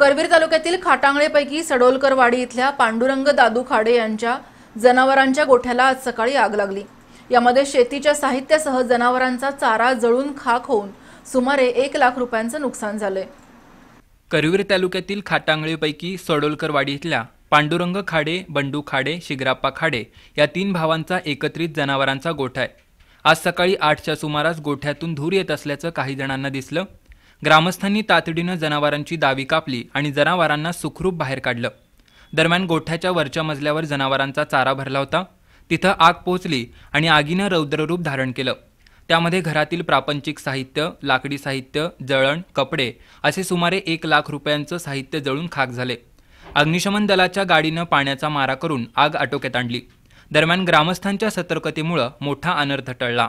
करवीर तालुक्यातील खाटांगळेपैकी सडोलकरवाडी इथल्या पांडुरंग दादू खाडे यांच्या जनावरांच्या गोठ्याला आज सकाळी आग लागली यामध्ये शेतीच्या साहित्यासह जनावरांचा चारा जळून खाक होऊन सुमारे एक लाख रुपयांचं नुकसान झालंय करवीर तालुक्यातील खाटांगळेपैकी सडोलकरवाडी इथल्या पांडुरंग खाडे बंडू खाडे शिगराप्पा खाडे या तीन भावांचा एकत्रित जनावरांचा गोठा आहे आज सकाळी आठच्या सुमारास गोठ्यातून धूर येत असल्याचं काही जणांना दिसलं ग्रामस्थांनी तातडीनं जनावरांची दावी कापली आणि जनावरांना सुखरूप बाहेर काढलं दरम्यान गोठ्याच्या वरच्या मजल्यावर जनावरांचा चारा भरला होता तिथं आग पोचली आणि आगीनं रौद्ररूप धारण केलं त्यामध्ये घरातील प्रापंचिक साहित्य लाकडी साहित्य जळण कपडे असे सुमारे एक लाख रुपयांचं साहित्य जळून खाक झाले अग्निशमन दलाच्या गाडीनं पाण्याचा मारा करून आग आटोक्यात आणली दरम्यान ग्रामस्थांच्या सतर्कतेमुळं मोठा अनर्थ टळला